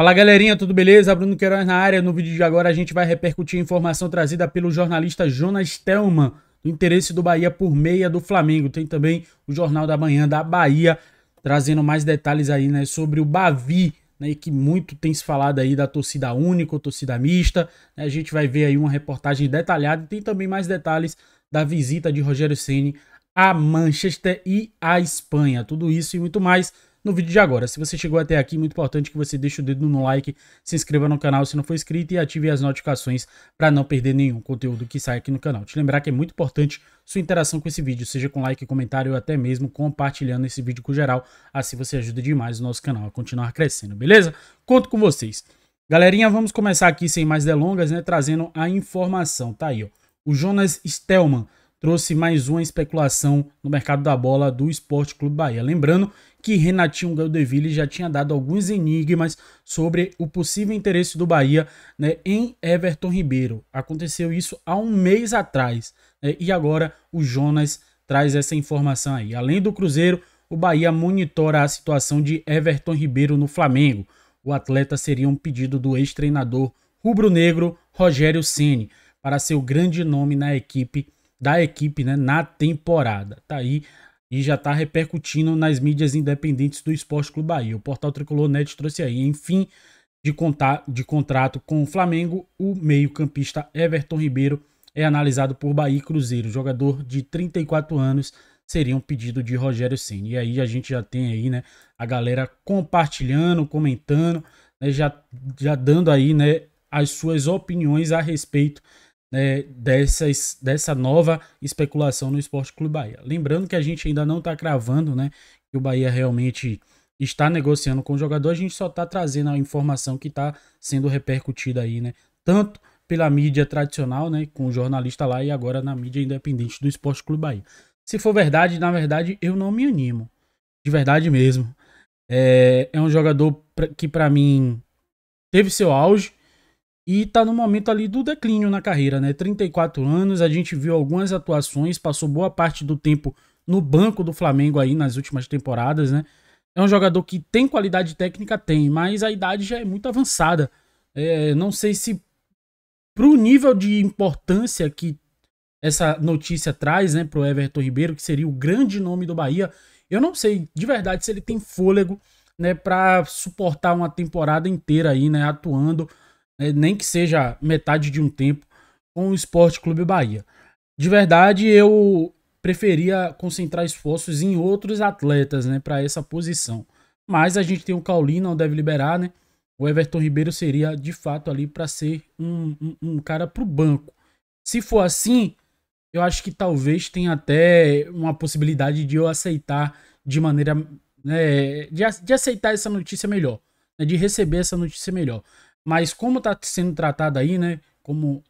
Fala galerinha, tudo beleza? Bruno Queiroz na área. No vídeo de agora a gente vai repercutir a informação trazida pelo jornalista Jonas Telman, do interesse do Bahia por meia do Flamengo. Tem também o Jornal da Manhã da Bahia, trazendo mais detalhes aí né, sobre o Bavi, né, que muito tem se falado aí da torcida única, torcida mista. Né. A gente vai ver aí uma reportagem detalhada e tem também mais detalhes da visita de Rogério Ceni a Manchester e a Espanha. Tudo isso e muito mais no vídeo de agora. Se você chegou até aqui, é muito importante que você deixe o dedo no like, se inscreva no canal se não for inscrito e ative as notificações para não perder nenhum conteúdo que sai aqui no canal. Te lembrar que é muito importante sua interação com esse vídeo, seja com like, comentário ou até mesmo compartilhando esse vídeo com geral, assim você ajuda demais o nosso canal a continuar crescendo, beleza? Conto com vocês. Galerinha, vamos começar aqui sem mais delongas, né, trazendo a informação, tá aí, ó. O Jonas Stelman trouxe mais uma especulação no mercado da bola do Esporte Clube Bahia. Lembrando que Renatinho Gaudeville já tinha dado alguns enigmas sobre o possível interesse do Bahia né, em Everton Ribeiro. Aconteceu isso há um mês atrás né, e agora o Jonas traz essa informação aí. Além do Cruzeiro, o Bahia monitora a situação de Everton Ribeiro no Flamengo. O atleta seria um pedido do ex-treinador rubro-negro Rogério Ceni para ser o grande nome na equipe da equipe né, na temporada. Tá aí e já está repercutindo nas mídias independentes do Esporte Clube Bahia. O portal Tricolor Net trouxe aí, enfim, de, contar, de contrato com o Flamengo, o meio-campista Everton Ribeiro é analisado por Bahia Cruzeiro. Jogador de 34 anos seria um pedido de Rogério Senna. E aí a gente já tem aí, né, a galera compartilhando, comentando, né, já, já dando aí, né, as suas opiniões a respeito né, dessas, dessa nova especulação no Esporte Clube Bahia. Lembrando que a gente ainda não está cravando né, que o Bahia realmente está negociando com o jogador, a gente só está trazendo a informação que está sendo repercutida aí, né? Tanto pela mídia tradicional, né, com o jornalista lá e agora na mídia independente do Esporte Clube Bahia. Se for verdade, na verdade, eu não me animo. De verdade mesmo. É, é um jogador que para mim teve seu auge, e está no momento ali do declínio na carreira, né? 34 anos, a gente viu algumas atuações, passou boa parte do tempo no banco do Flamengo aí nas últimas temporadas, né? É um jogador que tem qualidade técnica, tem, mas a idade já é muito avançada. É, não sei se pro nível de importância que essa notícia traz, né, pro Everton Ribeiro, que seria o grande nome do Bahia, eu não sei de verdade se ele tem fôlego, né, para suportar uma temporada inteira aí, né, atuando né, nem que seja metade de um tempo, com o Esporte Clube Bahia. De verdade, eu preferia concentrar esforços em outros atletas né, para essa posição. Mas a gente tem o Cauli, não deve liberar, né? O Everton Ribeiro seria de fato ali para ser um, um, um cara para o banco. Se for assim, eu acho que talvez tenha até uma possibilidade de eu aceitar de maneira. Né, de, de aceitar essa notícia melhor, né, de receber essa notícia melhor. Mas como está sendo tratado aí, né? Como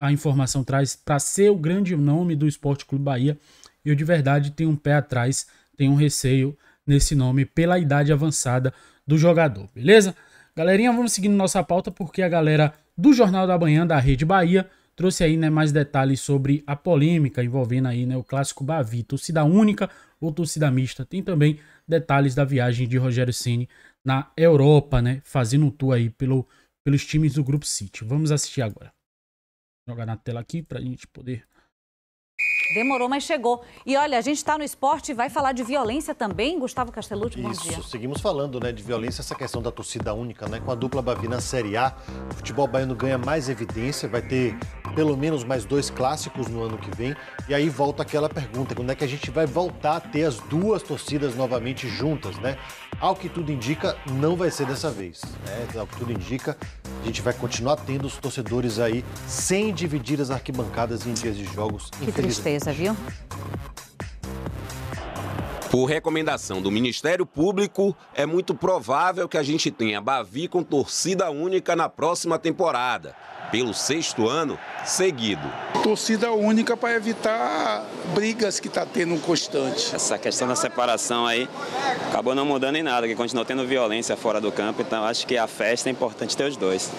a informação traz, para ser o grande nome do Esporte Clube Bahia, eu de verdade tenho um pé atrás, tenho um receio nesse nome pela idade avançada do jogador, beleza? Galerinha, vamos seguindo nossa pauta porque a galera do Jornal da Manhã da Rede Bahia trouxe aí né, mais detalhes sobre a polêmica envolvendo aí né, o clássico Bavi, torcida única ou torcida mista. Tem também detalhes da viagem de Rogério Ceni na Europa, né, fazendo um tour aí pelo pelos times do grupo City. Vamos assistir agora. Vou jogar na tela aqui para a gente poder Demorou, mas chegou. E olha, a gente está no esporte e vai falar de violência também, Gustavo Castellucci, bom Isso, dia. seguimos falando né, de violência, essa questão da torcida única, né? Com a dupla Bavi na Série A, o futebol baiano ganha mais evidência, vai ter pelo menos mais dois clássicos no ano que vem. E aí volta aquela pergunta, quando é que a gente vai voltar a ter as duas torcidas novamente juntas, né? Ao que tudo indica, não vai ser dessa vez. Né? Ao que tudo indica, a gente vai continuar tendo os torcedores aí sem dividir as arquibancadas em dias de jogos. Que tristeza, viu? Por recomendação do Ministério Público, é muito provável que a gente tenha Bavi com torcida única na próxima temporada, pelo sexto ano seguido. Torcida única para evitar brigas que está tendo constante. Essa questão da separação aí acabou não mudando em nada, que continua tendo violência fora do campo, então acho que a festa é importante ter os dois.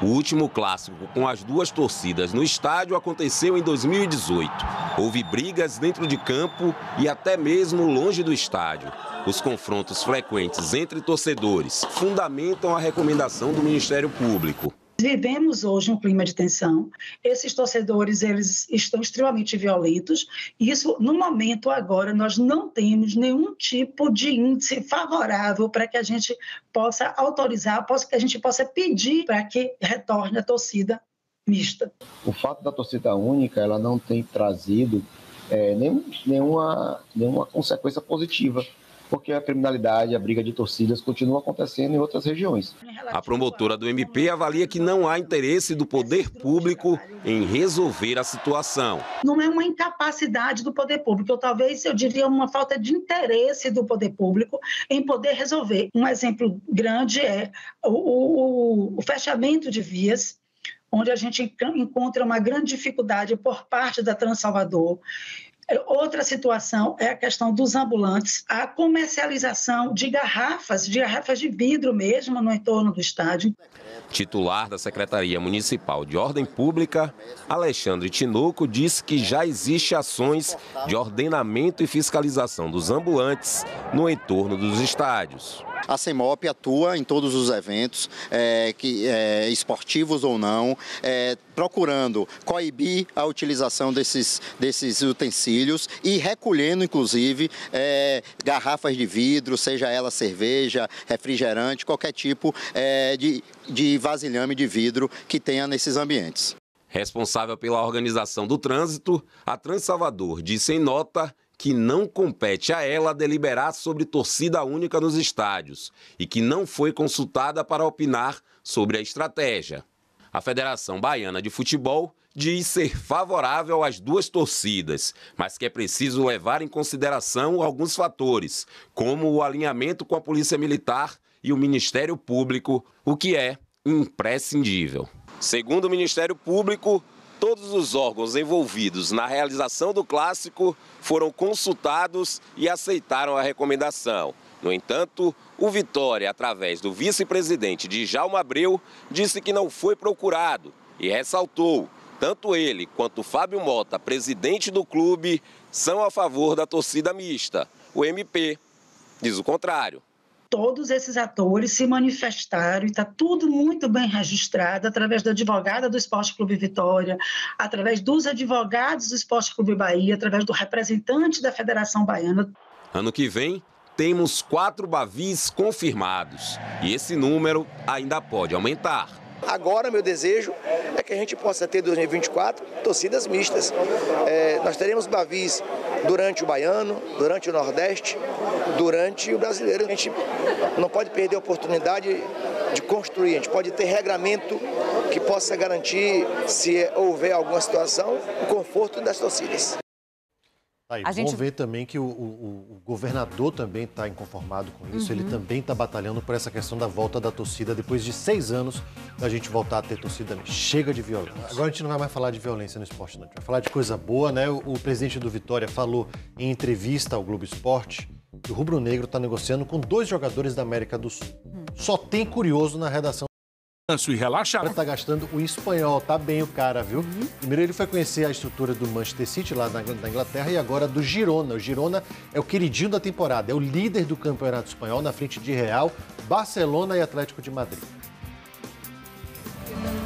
O último clássico com as duas torcidas no estádio aconteceu em 2018. Houve brigas dentro de campo e até mesmo longe do estádio. Os confrontos frequentes entre torcedores fundamentam a recomendação do Ministério Público. Vivemos hoje um clima de tensão. Esses torcedores, eles estão extremamente violentos. isso, no momento agora, nós não temos nenhum tipo de índice favorável para que a gente possa autorizar, para que a gente possa pedir para que retorne a torcida mista. O fato da torcida única, ela não tem trazido é, nenhum, nenhuma, nenhuma consequência positiva porque a criminalidade, a briga de torcidas continua acontecendo em outras regiões. A promotora do MP avalia que não há interesse do poder público em resolver a situação. Não é uma incapacidade do poder público, ou talvez eu diria uma falta de interesse do poder público em poder resolver. Um exemplo grande é o, o, o fechamento de vias onde a gente encontra uma grande dificuldade por parte da Transalvador Outra situação é a questão dos ambulantes, a comercialização de garrafas, de garrafas de vidro mesmo no entorno do estádio. Titular da Secretaria Municipal de Ordem Pública, Alexandre Tinoco diz que já existe ações de ordenamento e fiscalização dos ambulantes no entorno dos estádios. A CEMOP atua em todos os eventos, é, que, é, esportivos ou não, é, procurando coibir a utilização desses, desses utensílios e recolhendo, inclusive, é, garrafas de vidro, seja ela cerveja, refrigerante, qualquer tipo é, de, de vasilhame de vidro que tenha nesses ambientes. Responsável pela organização do trânsito, a Trans Salvador disse em nota que não compete a ela deliberar sobre torcida única nos estádios e que não foi consultada para opinar sobre a estratégia. A Federação Baiana de Futebol de ser favorável às duas torcidas, mas que é preciso levar em consideração alguns fatores, como o alinhamento com a Polícia Militar e o Ministério Público, o que é imprescindível. Segundo o Ministério Público, todos os órgãos envolvidos na realização do clássico foram consultados e aceitaram a recomendação. No entanto, o Vitória, através do vice-presidente Djalma Abreu, disse que não foi procurado e ressaltou tanto ele quanto Fábio Mota, presidente do clube, são a favor da torcida mista. O MP diz o contrário todos esses atores se manifestaram e está tudo muito bem registrado através da advogada do Esporte Clube Vitória, através dos advogados do Esporte Clube Bahia, através do representante da Federação Baiana. Ano que vem, temos quatro Bavis confirmados e esse número ainda pode aumentar. Agora, meu desejo é que a gente possa ter 2024 torcidas mistas. É, nós teremos Bavis durante o baiano, durante o Nordeste, durante o brasileiro. A gente não pode perder a oportunidade de construir, a gente pode ter regramento que possa garantir, se houver alguma situação, o conforto das torcidas. Tá vamos a gente... ver também que o, o, o governador também está inconformado com isso. Uhum. Ele também está batalhando por essa questão da volta da torcida depois de seis anos da gente voltar a ter torcida. Chega de violência. Agora a gente não vai mais falar de violência no esporte, não. A gente vai falar de coisa boa, né? O, o presidente do Vitória falou em entrevista ao Globo Esporte que o Rubro Negro está negociando com dois jogadores da América do Sul. Hum. Só tem curioso na redação descanso e relaxar. Tá gastando o espanhol, tá bem o cara, viu? Primeiro ele foi conhecer a estrutura do Manchester City lá na, na, Inglaterra e agora do Girona. O Girona é o queridinho da temporada, é o líder do campeonato espanhol na frente de Real, Barcelona e Atlético de Madrid.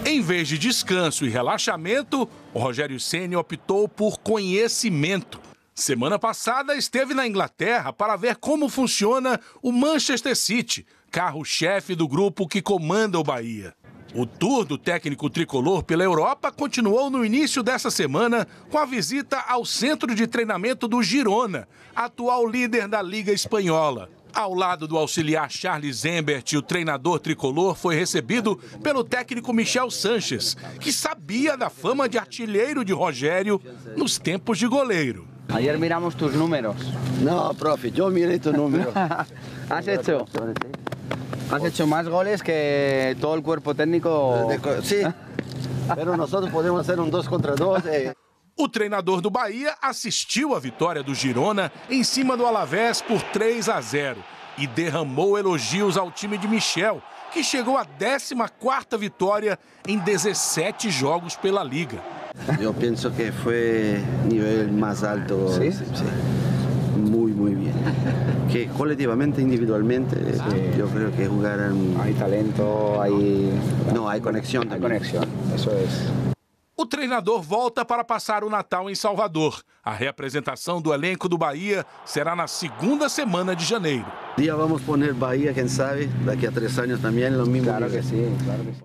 Em vez de descanso e relaxamento, o Rogério Ceni optou por conhecimento. Semana passada esteve na Inglaterra para ver como funciona o Manchester City, carro-chefe do grupo que comanda o Bahia. O tour do técnico tricolor pela Europa continuou no início dessa semana com a visita ao centro de treinamento do Girona, atual líder da Liga Espanhola. Ao lado do auxiliar Charles Embert, o treinador tricolor foi recebido pelo técnico Michel Sanches, que sabia da fama de artilheiro de Rogério nos tempos de goleiro. Ayer miramos tus números. Não, prof, eu mirei tu número. Has hecho? Has hecho más goles que todo el cuerpo técnico. Sí, ¿Ah? pero nosotros podemos hacer un 2 contra 2. Eh. O treinador do Bahia assistiu a vitória do Girona em cima do Alavés por 3 a 0 e derramou elogios ao time de Michel, que chegou à 14ª vitória em 17 jogos pela liga. Eu penso que foi nível mais alto. Sim, sim. Muito, muito bem que colectivamente, individualmente, eh, sí. yo creo que jugar en... Hay talento, hay... No, hay conexión también. Hay conexión, eso es. O treinador volta para passar o Natal em Salvador. A reapresentação do elenco do Bahia será na segunda semana de janeiro. Dia vamos pôr Bahia, quem sabe, daqui a três anos também, no é mesmo Claro que sim, claro que sim.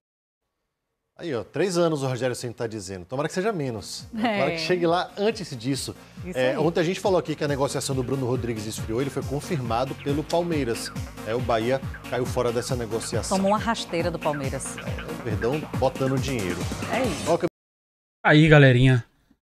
Aí, ó, três anos o Rogério Senna está dizendo. Tomara que seja menos. É. Tomara que chegue lá antes disso. É, ontem a gente falou aqui que a negociação do Bruno Rodrigues esfriou, ele foi confirmado pelo Palmeiras. É, o Bahia caiu fora dessa negociação. Tomou uma rasteira do Palmeiras. É, perdão, botando dinheiro. É isso. Ó, que... É aí, galerinha,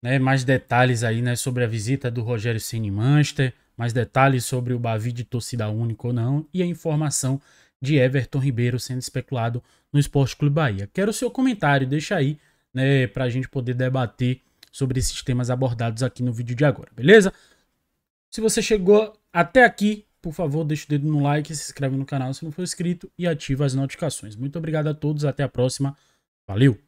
né, mais detalhes aí né, sobre a visita do Rogério Senna em Manchester, mais detalhes sobre o Bavi de torcida única ou não e a informação de Everton Ribeiro sendo especulado no Esporte Clube Bahia. Quero o seu comentário, deixa aí, né, para a gente poder debater sobre esses temas abordados aqui no vídeo de agora, beleza? Se você chegou até aqui, por favor, deixa o dedo no like, se inscreve no canal se não for inscrito e ativa as notificações. Muito obrigado a todos, até a próxima. Valeu!